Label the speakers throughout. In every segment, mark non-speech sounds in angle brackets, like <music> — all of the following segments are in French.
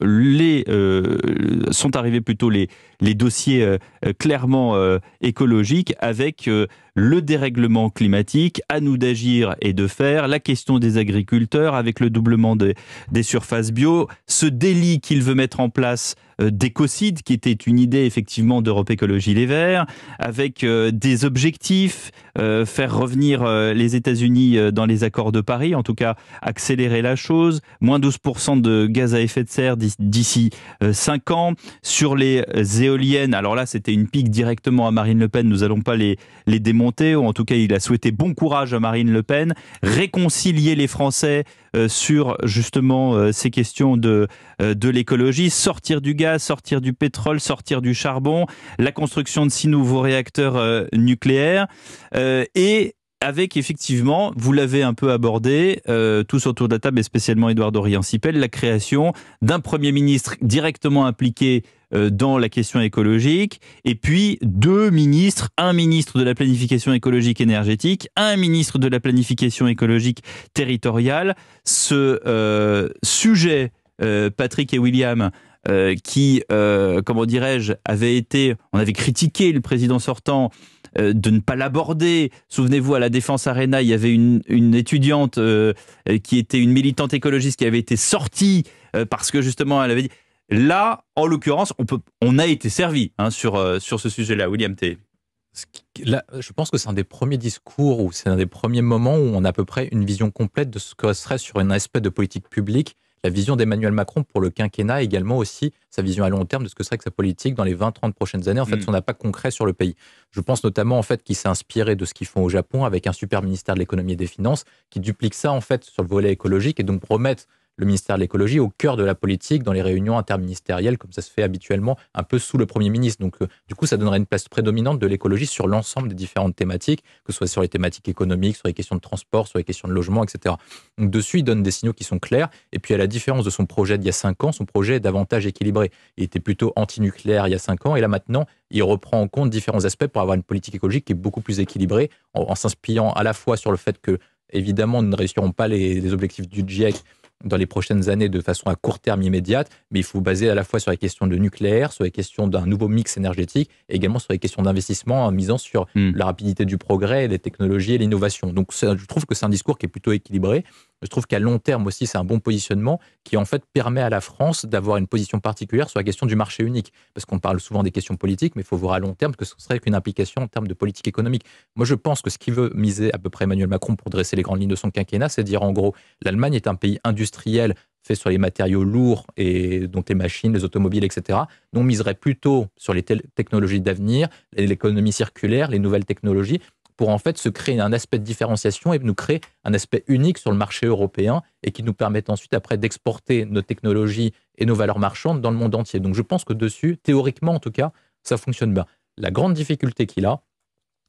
Speaker 1: les, euh, sont arrivés plutôt les, les dossiers euh, clairement euh, écologiques avec le dérèglement climatique, à nous d'agir et de faire, la question des agriculteurs avec le doublement des, surfaces bio, ce délit qu'il veut mettre en place euh, d'écocide, qui était une idée effectivement d'Europe Écologie Les Verts, avec euh, des objectifs, euh, faire revenir les États-Unis dans les accords de Paris, en tout cas accélérer la chose, moins 12% de gaz à effet de serre d'ici 5 ans, sur les éoliennes, alors là c'était une pique directement à Marine Le Pen, nous allons pas les, les démontrer ou en tout cas il a souhaité bon courage à Marine Le Pen, réconcilier les Français euh, sur justement euh, ces questions de, euh, de l'écologie, sortir du gaz, sortir du pétrole, sortir du charbon, la construction de six nouveaux réacteurs nucléaires, et avec effectivement, vous l'avez un peu abordé, tous autour de la table et spécialement Édouard Dorian-Sipel, la création d'un Premier ministre directement impliqué euh, dans la question écologique, et puis deux ministres, un ministre de la planification écologique énergétique, un ministre de la planification écologique territoriale. Ce euh, sujet, euh, Patrick et William, qui, comment dirais-je, avait été, on avait critiqué le président sortant de ne pas l'aborder. Souvenez-vous, à la Défense Arena, il y avait une, une étudiante qui était une militante écologiste qui avait été sortie parce que justement, elle avait dit Là, en l'occurrence, on, a été servi hein, sur, euh, sur ce sujet-là. William T.
Speaker 2: Là, je pense que c'est un des premiers discours ou c'est un des premiers moments où on a à peu près une vision complète de ce que serait sur un aspect de politique publique la vision d'Emmanuel Macron pour le quinquennat, également aussi sa vision à long terme de ce que serait que sa politique dans les 20-30 prochaines années, en fait, mm. on son pas concret sur le pays. Je pense notamment en fait qu'il s'est inspiré de ce qu'ils font au Japon avec un super ministère de l'économie et des finances qui duplique ça en fait sur le volet écologique et donc remettre le ministère de l'écologie au cœur de la politique dans les réunions interministérielles, comme ça se fait habituellement, un peu sous le Premier ministre. Donc, euh, du coup, ça donnerait une place prédominante de l'écologie sur l'ensemble des différentes thématiques, que ce soit sur les thématiques économiques, sur les questions de transport, sur les questions de logement, etc. Donc, dessus, il donne des signaux qui sont clairs. Et puis, à la différence de son projet d'il y a cinq ans, son projet est davantage équilibré. Il était plutôt anti-nucléaire il y a cinq ans, et là, maintenant, il reprend en compte différents aspects pour avoir une politique écologique qui est beaucoup plus équilibrée, en, s'inspirant à la fois sur le fait que, évidemment, nous ne réussirons pas les objectifs du GIEC dans les prochaines années de façon à court terme immédiate, mais il faut baser à la fois sur les questions de nucléaire, sur les questions d'un nouveau mix énergétique, et également sur les questions d'investissement en misant sur hmm. la rapidité du progrès, les technologies et l'innovation. Donc je trouve que c'est un discours qui est plutôt équilibré je trouve qu'à long terme aussi, c'est un bon positionnement qui en fait permet à la France d'avoir une position particulière sur la question du marché unique. Parce qu'on parle souvent des questions politiques, mais il faut voir à long terme que ce serait qu'une implication en termes de politique économique. Moi, je pense que ce qui veut miser à peu près Emmanuel Macron pour dresser les grandes lignes de son quinquennat, c'est dire en gros, l'Allemagne est un pays industriel fait sur les matériaux lourds et dont les machines, les automobiles, etc. Nous, on miserait plutôt sur les technologies d'avenir, l'économie circulaire, les nouvelles technologies, pour en fait se créer un aspect de différenciation et nous créer un aspect unique sur le marché européen et qui nous permette ensuite après d'exporter nos technologies et nos valeurs marchandes dans le monde entier. Donc je pense que dessus, théoriquement en tout cas, ça fonctionne bien. La grande difficulté qu'il a,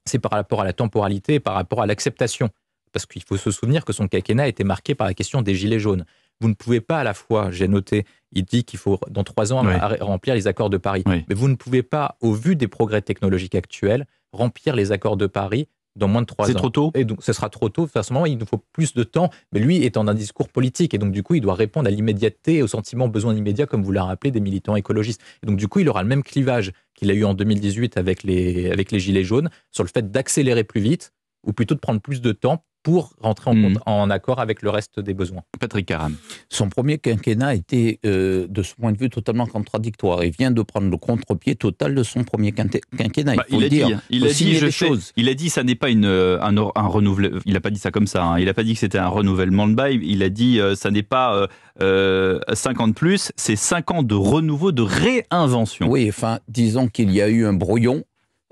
Speaker 2: c'est par rapport à la temporalité et par rapport à l'acceptation. Parce qu'il faut se souvenir que son quinquennat a été marqué par la question des gilets jaunes. Vous ne pouvez pas à la fois, j'ai noté, il dit qu'il faut dans trois ans remplir les accords de Paris. Mais vous ne pouvez pas, au vu des progrès technologiques actuels, remplir les accords de Paris dans moins de trois ans. C'est trop tôt. Et donc, ce sera trop tôt. Forcément, il nous faut plus de temps. Mais lui étant dans un discours politique. Et donc, du coup, il doit répondre à l'immédiateté et au sentiment besoin immédiat, comme vous l'avez rappelé, des militants écologistes. Et donc, du coup, il aura le même clivage qu'il a eu en 2018 avec les, avec les Gilets jaunes sur le fait d'accélérer plus vite ou plutôt de prendre plus de temps pour rentrer mhm. en, accord avec le reste des besoins. Patrick Aram.
Speaker 3: Son premier quinquennat était, euh, de ce point de vue, totalement contradictoire. Il vient de prendre le contre-pied total de son premier quinquennat. il, bah, faut il, a dit, hein. il, a dit, je
Speaker 1: choses. il a dit, ça n'est pas une, euh, un, renouvellement. Il n'a pas dit ça comme ça. Hein. Il n'a pas dit que c'était un renouvellement de bail. Il a dit, euh, ça n'est pas euh, ans de plus, c'est 5 ans de
Speaker 3: renouveau, de réinvention. Oui, enfin, disons qu'il y a eu un brouillon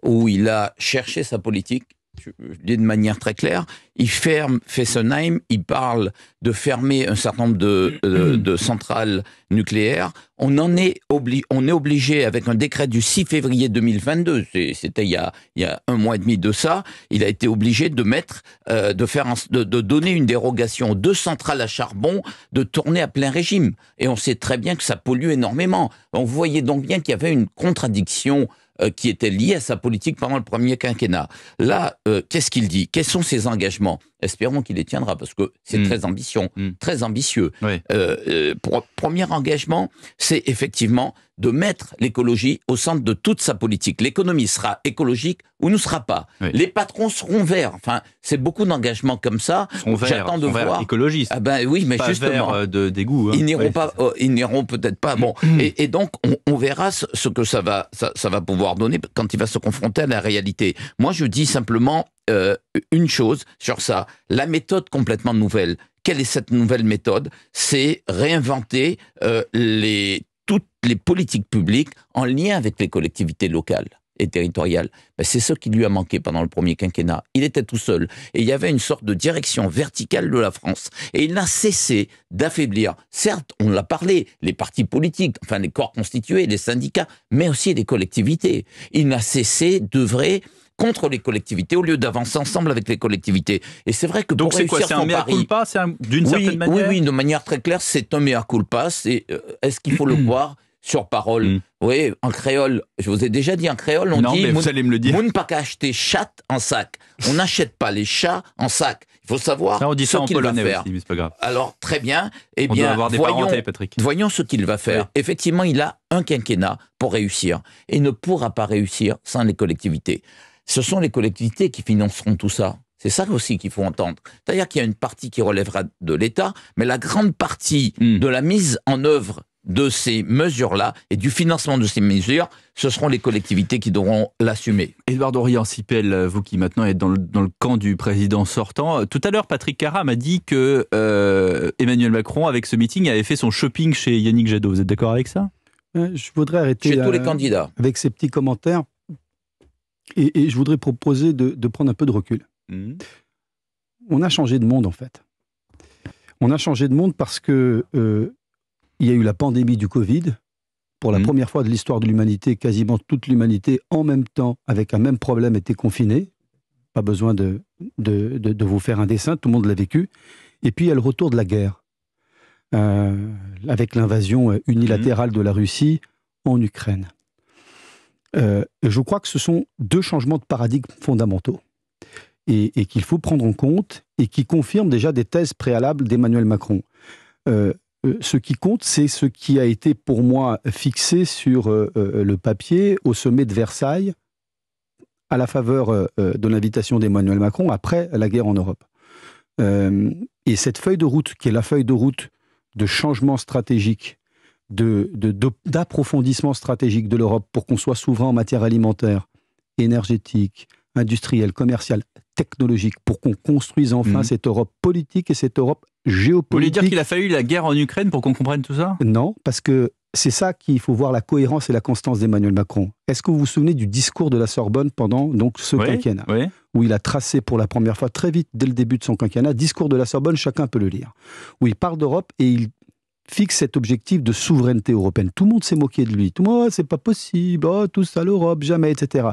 Speaker 3: où il a cherché sa politique je dis de manière très claire, il ferme Fessenheim, il parle de fermer un certain nombre de, euh, mm. centrales nucléaires. On en est, on est obligé, avec un décret du 6 février 2022, c'était il, y a un mois et demi de ça, il a été obligé de mettre, euh, de, faire de, donner une dérogation aux deux centrales à charbon de tourner à plein régime. Et on sait très bien que ça pollue énormément. On voyait donc bien qu'il y avait une contradiction euh, qui était lié à sa politique pendant le premier quinquennat. Là, euh, qu'est-ce qu'il dit Quels sont ses engagements Espérons qu'il les tiendra, parce que c'est très mm. très ambitieux. Mm. Euh, euh, premier engagement, c'est effectivement de mettre l'écologie au centre de toute sa politique. L'économie sera écologique ou ne sera pas. Les patrons seront verts. Enfin, c'est beaucoup d'engagements comme ça. J'attends de voir. écologistes. Ah ben oui, mais pas justement. Euh, de dégoût. Hein. Ils n'iront pas. Oh, ils n'iront peut-être pas. Bon, mm. et, donc on, verra ce que ça va, ça va pouvoir donner quand il va se confronter à la réalité. Moi, je dis simplement euh, une chose sur ça, la méthode complètement nouvelle. Quelle est cette nouvelle méthode C'est réinventer euh, toutes les politiques publiques en lien avec les collectivités locales et territoriales. Ben, c'est ce qui lui a manqué pendant le premier quinquennat. Il était tout seul et il y avait une sorte de direction verticale de la France. Et il n'a cessé d'affaiblir, certes, on l'a parlé, les partis politiques, enfin les corps constitués, les syndicats, mais aussi les collectivités. Il n'a cessé d'œuvrer contre les collectivités au lieu d'avancer ensemble avec les collectivités. Et c'est vrai que Donc pour réussir quoi, un mea culpa,
Speaker 1: d'une oui, certaine manière. Oui,
Speaker 3: oui, de manière très claire, c'est un mea culpa. C'est euh, est-ce qu'il faut le <clears throat> voir sur parole mm. Oui, en créole, je vous ai déjà dit en créole, on dit mais vous allez me le dire. pas acheter chat en sac. On n'achète pas les chats en sac. Il faut savoir ça, on dit ça qu'il va faire. pas grave. Alors très bien, eh bien, voyons, voyons ce qu'il va faire. Effectivement, il a un quinquennat pour réussir et ne pourra pas réussir sans les collectivités ce sont les collectivités qui financeront tout ça. C'est ça aussi qu'il faut entendre. C'est-à-dire qu'il y a une partie qui relèvera de l'État, mais la grande partie hmm. de la mise en œuvre de ces mesures-là et du financement de ces mesures, ce seront les collectivités qui devront l'assumer.
Speaker 1: Édouard Dorian Sipel, vous qui maintenant êtes dans le, camp du président sortant, euh, tout à l'heure Patrick Caram m'a dit que euh, Emmanuel Macron, avec ce meeting, avait fait son shopping chez Yannick Jadot. Vous êtes d'accord avec
Speaker 4: ça euh, Je voudrais arrêter tous les candidats. avec ces petits commentaires. Et, je voudrais proposer de, prendre un peu de recul. Hmm. On a changé de monde, en fait. On a changé de monde parce que euh, il y a eu la pandémie du Covid. Pour la hmm. première fois de l'histoire de l'humanité, quasiment toute l'humanité, en même temps, avec un même problème, était confinée. Pas besoin de, de, vous faire un dessin, tout le monde l'a vécu. Et puis, il y a le retour de la guerre. Euh, avec l'invasion euh, unilatérale hmm. de la Russie en Ukraine. Euh, je crois que ce sont deux changements de paradigme fondamentaux et, qu'il faut prendre en compte et qui confirment déjà des thèses préalables d'Emmanuel Macron. Euh, euh, ce qui compte, c'est ce qui a été pour moi fixé sur le papier au sommet de Versailles à la faveur de l'invitation d'Emmanuel Macron après la guerre en Europe. et cette feuille de route, qui est la feuille de route de changement stratégique d'approfondissement de, d'approfondissement stratégique de l'Europe pour qu'on soit souverain en matière alimentaire, énergétique, industrielle, commerciale, technologique, pour qu'on construise enfin mhm. cette Europe politique et cette Europe géopolitique. Vous voulez dire qu'il a
Speaker 1: fallu la guerre en Ukraine pour qu'on comprenne tout ça
Speaker 4: Non, parce que c'est ça qu'il faut voir la cohérence et la constance d'Emmanuel Macron. Est-ce que vous vous souvenez du discours de la Sorbonne pendant donc ce quinquennat oui. Où il a tracé pour la première fois très vite, dès le début de son quinquennat, discours de la Sorbonne, chacun peut le lire. Où il parle d'Europe et il fixe cet objectif de souveraineté européenne. Tout le monde s'est moqué de lui. Tout le monde, oh, c'est pas possible, oh, tout ça, l'Europe, jamais, etc.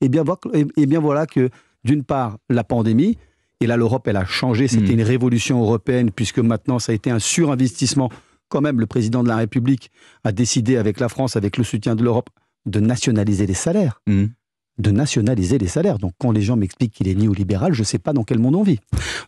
Speaker 4: Et eh bien, et eh, eh bien voilà que, d'une part, la pandémie, et là, l'Europe, elle a changé. Hmm. C'était une révolution européenne, puisque maintenant, ça a été un surinvestissement. Quand même, le président de la République a décidé, avec la France, avec le soutien de l'Europe, de nationaliser les salaires. Hmm. De nationaliser les salaires. Donc, quand les gens m'expliquent qu'il est néo-libéral, je ne sais pas dans quel monde on vit.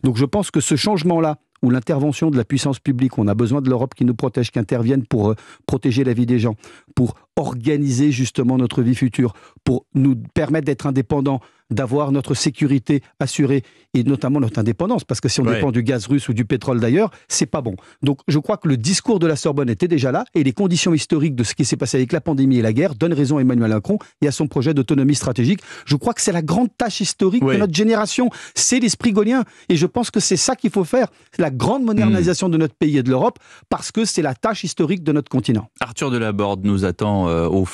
Speaker 4: Donc, je pense que ce changement-là, ou l'intervention de la puissance publique, on a besoin de l'Europe qui nous protège, qui intervienne pour euh, protéger la vie des gens, pour organiser justement notre vie future, pour nous permettre d'être indépendants, d'avoir notre sécurité assurée et notamment notre indépendance, parce que si on dépend du gaz russe ou du pétrole d'ailleurs, c'est pas bon. Donc je crois que le discours de la Sorbonne était déjà là et les conditions historiques de ce qui s'est passé avec la pandémie et la guerre donnent raison à Emmanuel Macron et à son projet d'autonomie stratégique. Je crois que c'est la grande tâche historique de notre génération, c'est l'esprit gaulien et je pense que c'est ça qu'il faut faire, la grande modernisation hmm. de notre pays et de l'Europe, parce que c'est la tâche historique de notre continent. Arthur
Speaker 1: Delaborde nous attend euh, au